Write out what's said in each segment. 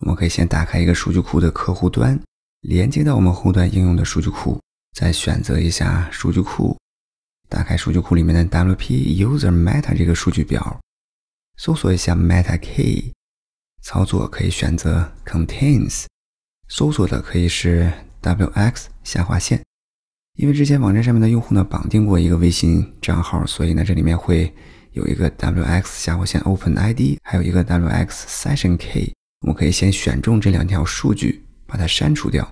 我们可以先打开一个数据库的客户端，连接到我们后端应用的数据库，再选择一下数据库，打开数据库里面的 wp_user_meta 这个数据表，搜索一下 meta_key，操作可以选择 contains，搜索的可以是 wx 下划线，因为之前网站上面的用户呢绑定过一个微信账号，所以呢这里面会有一个 wx 下划线 open_id，还有一个 wx session_key。我们可以先选中这两条数据，把它删除掉，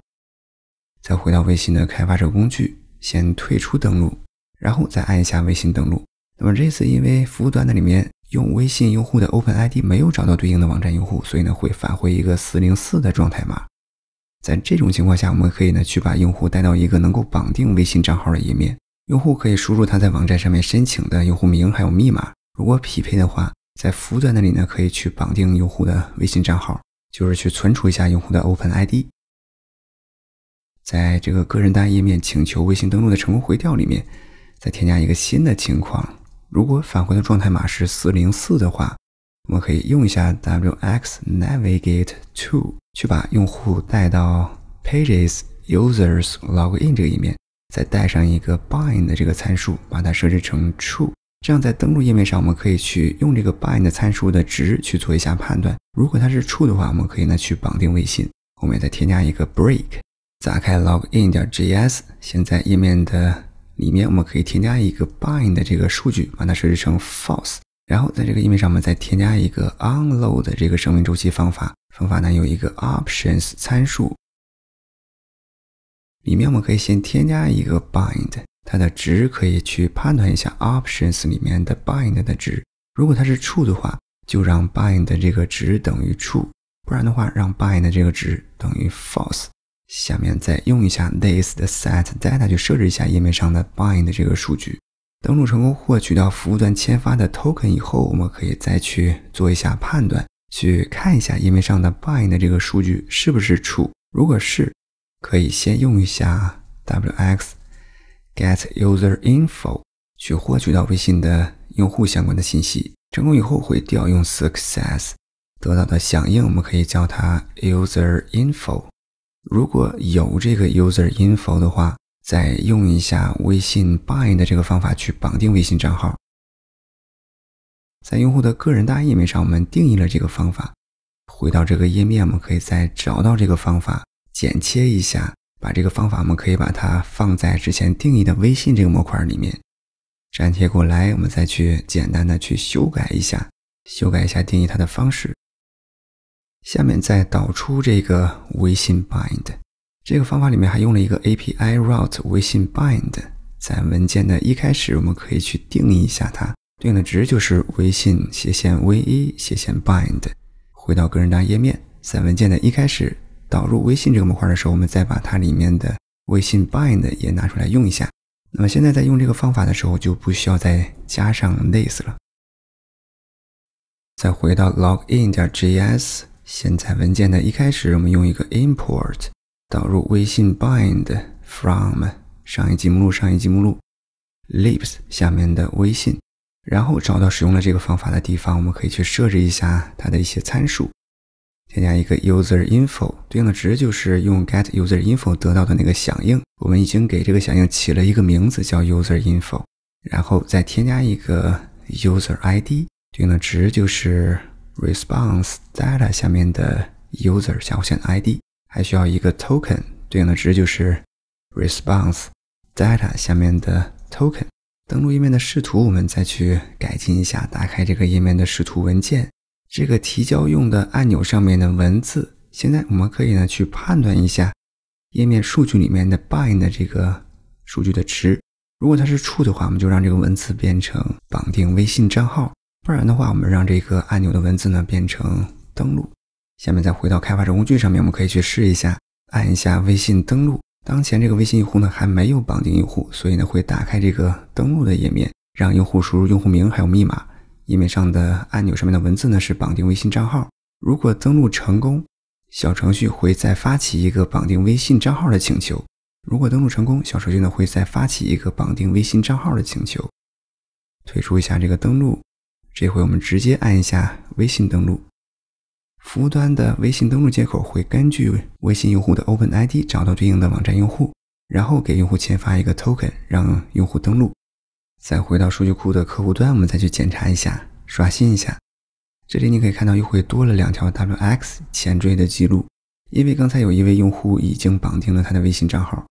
再回到微信的开发者工具，先退出登录，然后再按一下微信登录。那么这次因为服务端的里面用微信用户的 Open ID 没有找到对应的网站用户，所以呢会返回一个404的状态码。在这种情况下，我们可以呢去把用户带到一个能够绑定微信账号的页面，用户可以输入他在网站上面申请的用户名还有密码，如果匹配的话。在服务端那里呢，可以去绑定用户的微信账号，就是去存储一下用户的 Open ID。在这个个人单页面请求微信登录的成功回调里面，再添加一个新的情况：如果返回的状态码是404的话，我们可以用一下 wx.navigateTo 去把用户带到 pages/users/login 这个页面，再带上一个 bind 的这个参数，把它设置成 true。这样，在登录页面上，我们可以去用这个 bind 参数的值去做一下判断。如果它是 true 的话，我们可以呢去绑定微信。后面再添加一个 break。打开 login.js，点现在页面的里面我们可以添加一个 bind 的这个数据，把它设置成 false。然后在这个页面上，我们再添加一个 unload 的这个生命周期方法。方法呢有一个 options 参数，里面我们可以先添加一个 bind。它的值可以去判断一下 options 里面的 bind 的值，如果它是 true 的话，就让 bind 的这个值等于 true；，不然的话，让 bind 的这个值等于 false。下面再用一下 this 的 set data 去设置一下页面上的 bind 这个数据。登录成功获取到服务端签发的 token 以后，我们可以再去做一下判断，去看一下页面上的 bind 这个数据是不是 true。如果是，可以先用一下 wx。get user info 去获取到微信的用户相关的信息，成功以后会调用 success 得到的响应，我们可以叫它 user info。如果有这个 user info 的话，再用一下微信 bind 的这个方法去绑定微信账号。在用户的个人的页面上，我们定义了这个方法。回到这个页面，我们可以再找到这个方法，剪切一下。把这个方法，我们可以把它放在之前定义的微信这个模块里面粘贴过来，我们再去简单的去修改一下，修改一下定义它的方式。下面再导出这个微信 bind 这个方法里面还用了一个 API route 微信 bind，在文件的一开始我们可以去定义一下它，对应的值就是微信斜线 v 一斜线 bind。回到个人单页面，在文件的一开始。导入微信这个模块的时候，我们再把它里面的微信 bind 也拿出来用一下。那么现在在用这个方法的时候，就不需要再加上 this 了。再回到 login 点 js，现在文件的一开始，我们用一个 import 导入微信 bind from 上一级目录上一级目录 l i p s 下面的微信，然后找到使用了这个方法的地方，我们可以去设置一下它的一些参数。添加一个 user info 对应的值就是用 get user info 得到的那个响应，我们已经给这个响应起了一个名字叫 user info，然后再添加一个 user id 对应的值就是 response data 下面的 user 下划线 id，还需要一个 token 对应的值就是 response data 下面的 token。登录页面的视图我们再去改进一下，打开这个页面的视图文件。这个提交用的按钮上面的文字，现在我们可以呢去判断一下页面数据里面的 bind 的这个数据的值，如果它是 true 的话，我们就让这个文字变成绑定微信账号；不然的话，我们让这个按钮的文字呢变成登录。下面再回到开发者工具上面，我们可以去试一下，按一下微信登录。当前这个微信用户呢还没有绑定用户，所以呢会打开这个登录的页面，让用户输入用户名还有密码。页面上的按钮上面的文字呢是绑定微信账号。如果登录成功，小程序会再发起一个绑定微信账号的请求。如果登录成功，小程序呢会再发起一个绑定微信账号的请求。退出一下这个登录，这回我们直接按一下微信登录。服务端的微信登录接口会根据微信用户的 Open ID 找到对应的网站用户，然后给用户签发一个 Token，让用户登录。再回到数据库的客户端，我们再去检查一下，刷新一下。这里你可以看到又会多了两条 wx 前缀的记录，因为刚才有一位用户已经绑定了他的微信账号。